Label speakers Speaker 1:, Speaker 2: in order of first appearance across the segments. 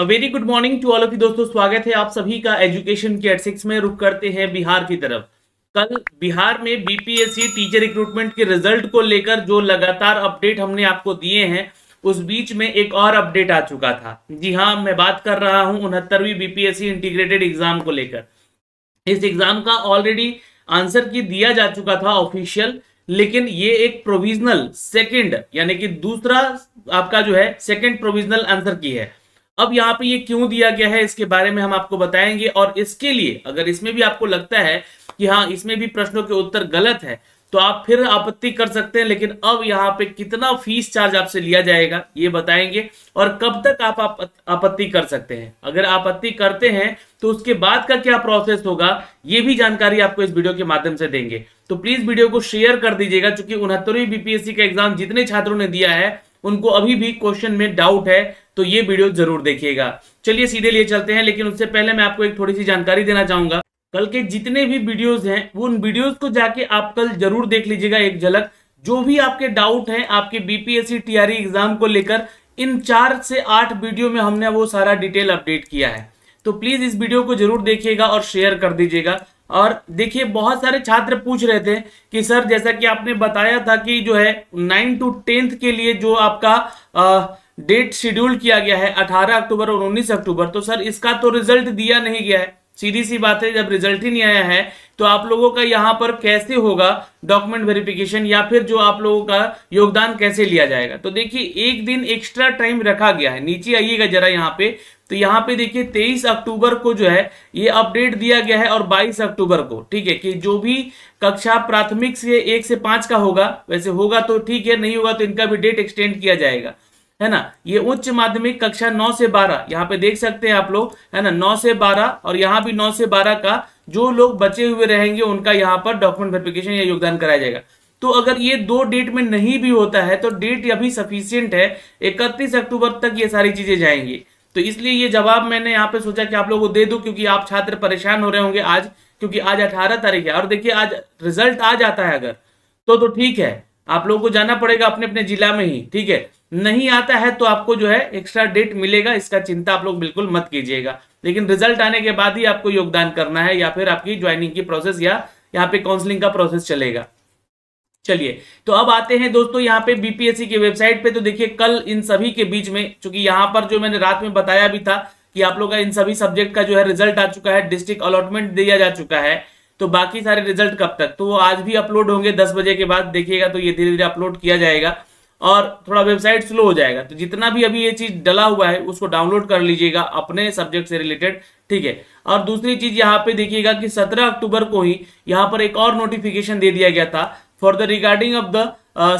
Speaker 1: very good morning to all of you दोस्तों स्वागत है आप सभी का एजुकेशन के एडसिक्स में रुक करते हैं बिहार की तरफ कल बिहार में बीपीएससी टीचर रिक्रूटमेंट के रिजल्ट को लेकर जो लगातार अपडेट हमने आपको दिए हैं उस बीच में एक और अपडेट आ चुका था जी हाँ मैं बात कर रहा हूं उनहत्तरवीं बीपीएससी इंटीग्रेटेड एग्जाम को लेकर इस एग्जाम का ऑलरेडी आंसर की दिया जा चुका था ऑफिशियल लेकिन ये एक प्रोविजनल सेकेंड यानी कि दूसरा आपका जो है सेकेंड प्रोविजनल आंसर की है अब यहाँ पे ये क्यों दिया गया है इसके बारे में हम आपको बताएंगे और इसके लिए अगर इसमें भी आपको लगता है कि हाँ इसमें भी प्रश्नों के उत्तर गलत है तो आप फिर आपत्ति कर सकते हैं लेकिन अब यहाँ पे कितना फीस चार्ज आपसे लिया जाएगा ये बताएंगे और कब तक आप, आपत्ति कर सकते हैं अगर आपत्ति करते हैं तो उसके बाद का क्या प्रोसेस होगा ये भी जानकारी आपको इस वीडियो के माध्यम से देंगे तो प्लीज वीडियो को शेयर कर दीजिएगा चूंकि उनहत्तरवीं बीपीएससी का एग्जाम जितने छात्रों ने दिया है उनको अभी भी क्वेश्चन में डाउट है तो ये वीडियो जरूर देखिएगा चलिए सीधे लिए चलते हैं लेकिन उससे पहले मैं आपको एक थोड़ी सी जानकारी देना चाहूंगा कल के जितने भी वीडियोज हैं वो उन वीडियोज को जाके आप कल जरूर देख लीजिएगा एक झलक जो भी आपके डाउट हैं आपके बीपीएससी टीआरई e एग्जाम को लेकर इन चार से आठ वीडियो में हमने वो सारा डिटेल अपडेट किया है तो प्लीज इस वीडियो को जरूर देखिएगा और शेयर कर दीजिएगा और देखिए बहुत सारे छात्र पूछ रहे थे कि सर जैसा कि आपने बताया था कि जो है नाइन टू टेंथ के लिए जो आपका आ, डेट शेड्यूल किया गया है 18 अक्टूबर और 19 अक्टूबर तो सर इसका तो रिजल्ट दिया नहीं गया है सीधी सी बात है जब रिजल्ट ही नहीं आया है तो आप लोगों का यहाँ पर कैसे होगा डॉक्यूमेंट वेरिफिकेशन या फिर जो आप लोगों का योगदान कैसे लिया जाएगा तो देखिए एक दिन एक्स्ट्रा टाइम रखा गया है नीचे आइएगा जरा यहाँ पे तो यहाँ पे देखिए 23 अक्टूबर को जो है ये अपडेट दिया गया है और 22 अक्टूबर को ठीक है कि जो भी कक्षा प्राथमिक से एक से पांच का होगा वैसे होगा तो ठीक है नहीं होगा तो इनका भी डेट एक्सटेंड किया जाएगा है ना ये उच्च माध्यमिक कक्षा नौ से बारह यहाँ पे देख सकते हैं आप लोग है ना नौ से बारह और यहाँ भी नौ से बारह का जो लोग बचे हुए रहेंगे उनका यहाँ पर डॉक्यूमेंट वेरिफिकेशन या योगदान कराया जाएगा तो अगर ये दो डेट में नहीं भी होता है तो डेट अभी सफिशियंट है इकतीस अक्टूबर तक ये सारी चीजें जाएंगी तो इसलिए ये जवाब मैंने यहाँ पे सोचा कि आप लोगों को दे दू क्योंकि आप छात्र परेशान हो रहे होंगे आज क्योंकि आज अठारह तारीख है और देखिए आज रिजल्ट आ जाता है अगर तो तो ठीक है आप लोगों को जाना पड़ेगा अपने अपने जिला में ही ठीक है नहीं आता है तो आपको जो है एक्स्ट्रा डेट मिलेगा इसका चिंता आप लोग बिल्कुल मत कीजिएगा लेकिन रिजल्ट आने के बाद ही आपको योगदान करना है या फिर आपकी ज्वाइनिंग की प्रोसेस या यहाँ पे काउंसलिंग का प्रोसेस चलेगा चलिए तो अब आते हैं दोस्तों यहाँ पे बीपीएससी की वेबसाइट पे तो देखिए कल इन सभी के बीच में चूंकि यहाँ पर जो मैंने रात में बताया भी था कि आप लोग का इन सभी सब्जेक्ट का जो है रिजल्ट आ चुका है डिस्ट्रिक्ट अलॉटमेंट दिया जा चुका है तो बाकी सारे रिजल्ट कब तक तो वो आज भी अपलोड होंगे दस बजे के बाद देखिएगा तो ये धीरे धीरे अपलोड किया जाएगा और थोड़ा वेबसाइट स्लो हो जाएगा तो जितना भी अभी ये चीज डला हुआ है उसको डाउनलोड कर लीजिएगा अपने सब्जेक्ट से रिलेटेड ठीक है और दूसरी चीज यहाँ पे देखिएगा कि 17 अक्टूबर को ही यहाँ पर एक और नोटिफिकेशन दे दिया गया था for the regarding of the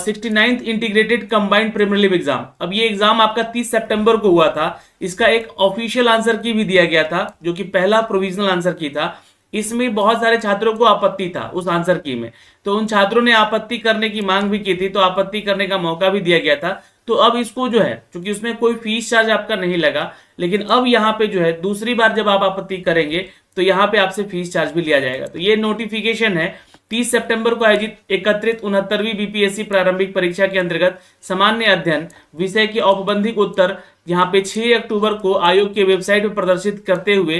Speaker 1: sixty ninth integrated combined premier exam अब ये एग्जाम आपका 30 सितंबर को हुआ था इसका एक ऑफिशियल आंसर की भी दिया गया था जो कि पहला प्रोविजनल आंसर की था इसमें बहुत सारे छात्रों को आपत्ति था उस आंसर की में तो उन छात्रों ने आपत्ति करने की मांग भी की थी तो आपत्ति करने का मौका भी दिया गया था तो अब इसको जो है क्योंकि उसमें कोई फीस चार्ज आपका नहीं लगा लेकिन अब यहाँ पे जो है दूसरी बार जब आप आपत्ति करेंगे तो यहाँ पे आपसे फीस चार्ज भी लिया जाएगा तो ये नोटिफिकेशन है 30 सितंबर को आयोजित एकत्रित उनहत्तरवीं बीपीएससी प्रारंभिक परीक्षा के अंतर्गत सामान्य अध्ययन विषय के औपबंधिक उत्तर यहाँ पे 6 अक्टूबर को आयोग के वेबसाइट पर प्रदर्शित करते हुए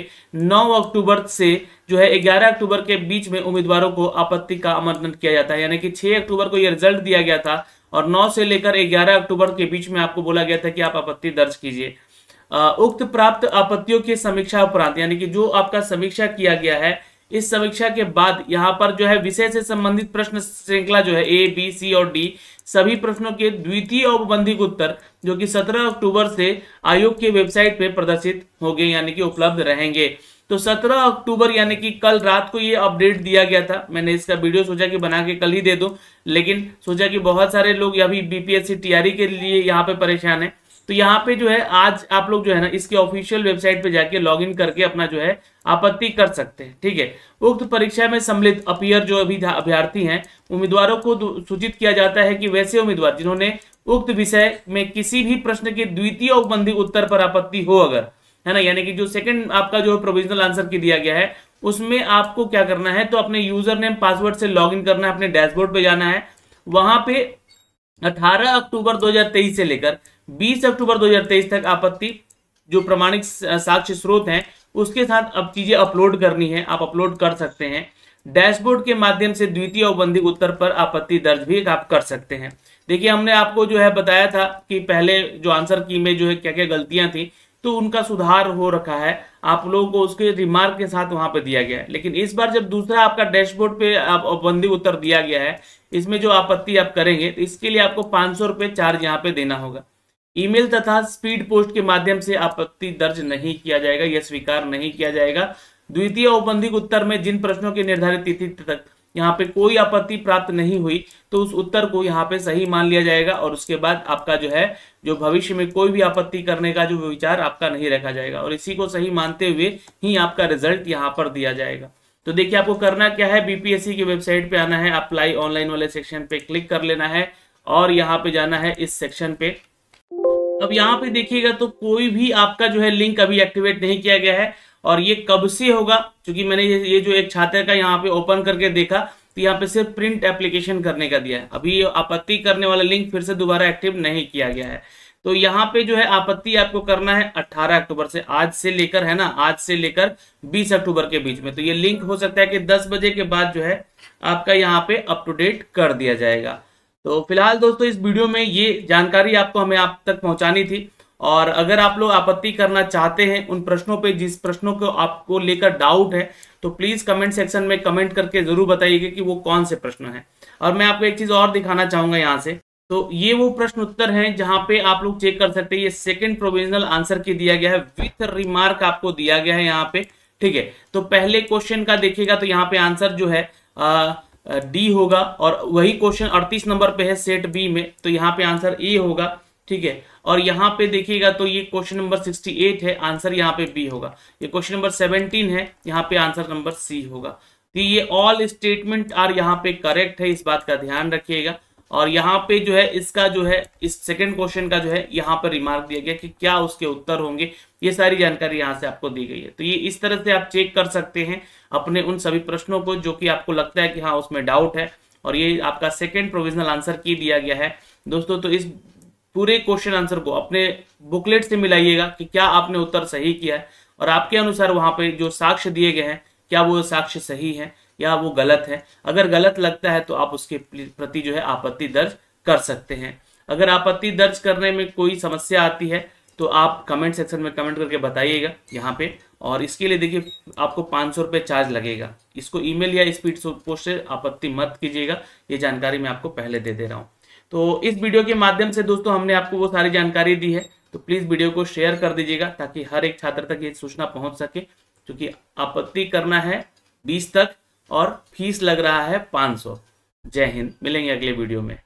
Speaker 1: 9 अक्टूबर से जो है 11 अक्टूबर के बीच में उम्मीदवारों को आपत्ति का आमंत्रण किया जाता है यानी कि 6 अक्टूबर को यह रिजल्ट दिया गया था और 9 से लेकर 11 अक्टूबर के बीच में आपको बोला गया था कि आप आपत्ति दर्ज कीजिए उक्त प्राप्त आपत्तियों की समीक्षा उपरांत यानी कि जो आपका समीक्षा किया गया है इस समीक्षा के बाद यहाँ पर जो है विषय से संबंधित प्रश्न श्रृंखला जो है ए बी सी और डी सभी प्रश्नों के द्वितीय औपबंधिक उत्तर जो कि 17 अक्टूबर से आयोग की वेबसाइट पर प्रदर्शित हो गए यानी कि उपलब्ध रहेंगे तो 17 अक्टूबर यानी कि कल रात को ये अपडेट दिया गया था मैंने इसका वीडियो सोचा कि बना के कल ही दे दूं लेकिन सोचा कि बहुत सारे लोग अभी बीपीएससी तैयारी e के लिए यहाँ पे परेशान है तो यहाँ पे जो है आज आप लोग जो है ना इसके ऑफिशियल वेबसाइट पे जाके लॉगिन करके अपना जो है आपत्ति कर सकते हैं ठीक है उक्त परीक्षा में सम्मिलित अपियर जो अभी अभ्यर्थी हैं उम्मीदवारों को सूचित किया जाता है कि वैसे उम्मीदवार जिन्होंने उक्त विषय में किसी भी प्रश्न के द्वितीय उपबंधी उत्तर पर आपत्ति हो अगर है ना यानी कि जो सेकंड आपका जो प्रोविजनल आंसर की दिया गया है उसमें आपको क्या करना है तो अपने यूजर नेम पासवर्ड से लॉगिन करना है अपने डैशबोर्ड पे जाना है वहां पे 18 अक्टूबर 2023 से लेकर 20 अक्टूबर 2023 तक आपत्ति जो प्रमाणिक साक्ष्य स्रोत हैं उसके साथ अब चीजें अपलोड करनी है आप अपलोड कर सकते हैं डैशबोर्ड के माध्यम से द्वितीय औबंधिक उत्तर पर आपत्ति दर्ज भी आप कर सकते हैं देखिए हमने आपको जो है बताया था कि पहले जो आंसर की में जो है क्या क्या गलतियां थी तो उनका सुधार हो रखा है आप लोगों को उसके रिमार्क के साथ वहां पे दिया गया है लेकिन इस बार जब दूसरा आपका डैशबोर्ड पे आप बंदी उत्तर दिया गया है इसमें जो आपत्ति आप करेंगे तो इसके लिए आपको पांच सौ रुपये चार्ज यहाँ पे देना होगा ईमेल तथा स्पीड पोस्ट के माध्यम से आपत्ति दर्ज नहीं किया जाएगा यह स्वीकार नहीं किया जाएगा द्वितीय औपबंधिक उत्तर में जिन प्रश्नों की निर्धारित तिथि तक यहाँ पे कोई आपत्ति प्राप्त नहीं हुई तो उस उत्तर को यहाँ पे सही मान लिया जाएगा और उसके बाद आपका जो है जो भविष्य में कोई भी आपत्ति करने का जो विचार आपका नहीं रखा जाएगा और इसी को सही मानते हुए ही आपका रिजल्ट यहाँ पर दिया जाएगा तो देखिए आपको करना क्या है बीपीएससी की वेबसाइट पे आना है अप्लाई ऑनलाइन वाले सेक्शन पे क्लिक कर लेना है और यहाँ पे जाना है इस सेक्शन पे अब यहाँ पे देखिएगा तो कोई भी आपका जो है लिंक अभी एक्टिवेट नहीं किया गया है और ये कब से होगा क्योंकि मैंने ये, ये जो एक छात्र का यहाँ पे ओपन करके देखा तो यहाँ पे सिर्फ प्रिंट एप्लीकेशन करने का दिया है अभी आपत्ति करने वाला लिंक फिर से दोबारा एक्टिव नहीं किया गया है तो यहाँ पे जो है आपत्ति आपको करना है 18 अक्टूबर से आज से लेकर है ना आज से लेकर 20 अक्टूबर के बीच में तो ये लिंक हो सकता है कि 10 बजे के बाद जो है आपका यहाँ पे अप टू डेट कर दिया जाएगा तो फिलहाल दोस्तों इस वीडियो में ये जानकारी आपको हमें आप तक पहुंचानी थी और अगर आप लोग आपत्ति करना चाहते हैं उन प्रश्नों पे जिस प्रश्नों को आपको लेकर डाउट है तो प्लीज कमेंट सेक्शन में कमेंट करके जरूर बताइएगा कि वो कौन से प्रश्न है और मैं आपको एक चीज और दिखाना चाहूंगा यहाँ से तो ये वो प्रश्न उत्तर है जहां पे आप लोग चेक कर सकते हैं ये सेकेंड प्रोविजनल आंसर की दिया गया है विथ रिमार्क आपको दिया गया है यहाँ पे ठीक है तो पहले क्वेश्चन का देखिएगा तो यहाँ पे आंसर जो है आ, डी होगा और वही क्वेश्चन 38 नंबर पे है सेट बी में तो यहाँ पे आंसर ए होगा ठीक है और यहाँ पे देखिएगा तो ये क्वेश्चन नंबर 68 है आंसर यहाँ पे बी होगा ये क्वेश्चन नंबर 17 है यहाँ पे आंसर नंबर सी होगा तो ये ऑल स्टेटमेंट आर यहाँ पे करेक्ट है इस बात का ध्यान रखिएगा और यहाँ पे जो है इसका जो है इस सेकंड क्वेश्चन का जो है यहाँ पर रिमार्क दिया गया कि क्या उसके उत्तर होंगे ये सारी जानकारी यहाँ से आपको दी गई है तो ये इस तरह से आप चेक कर सकते हैं अपने उन सभी प्रश्नों को जो कि आपको लगता है कि हाँ उसमें डाउट है और ये आपका सेकेंड प्रोविजनल आंसर की दिया गया है दोस्तों तो इस पूरे क्वेश्चन आंसर को अपने बुकलेट से मिलाइएगा कि क्या आपने उत्तर सही किया है और आपके अनुसार वहां पे जो साक्ष्य दिए गए हैं क्या वो साक्ष्य सही है या वो गलत है अगर गलत लगता है तो आप उसके प्रति जो है आपत्ति दर्ज कर सकते हैं अगर आपत्ति दर्ज करने में कोई समस्या आती है तो आप कमेंट सेक्शन में कमेंट करके बताइएगा यहाँ पे और इसके लिए देखिए आपको पाँच सौ रुपये चार्ज लगेगा इसको ईमेल या स्पीड पोस्ट से आपत्ति मत कीजिएगा ये जानकारी मैं आपको पहले दे दे रहा हूँ तो इस वीडियो के माध्यम से दोस्तों हमने आपको वो सारी जानकारी दी है तो प्लीज़ वीडियो को शेयर कर दीजिएगा ताकि हर एक छात्र तक ये सूचना पहुंच सके क्योंकि आपत्ति करना है बीस तक और फीस लग रहा है पाँच सौ जय हिंद मिलेंगे अगले वीडियो में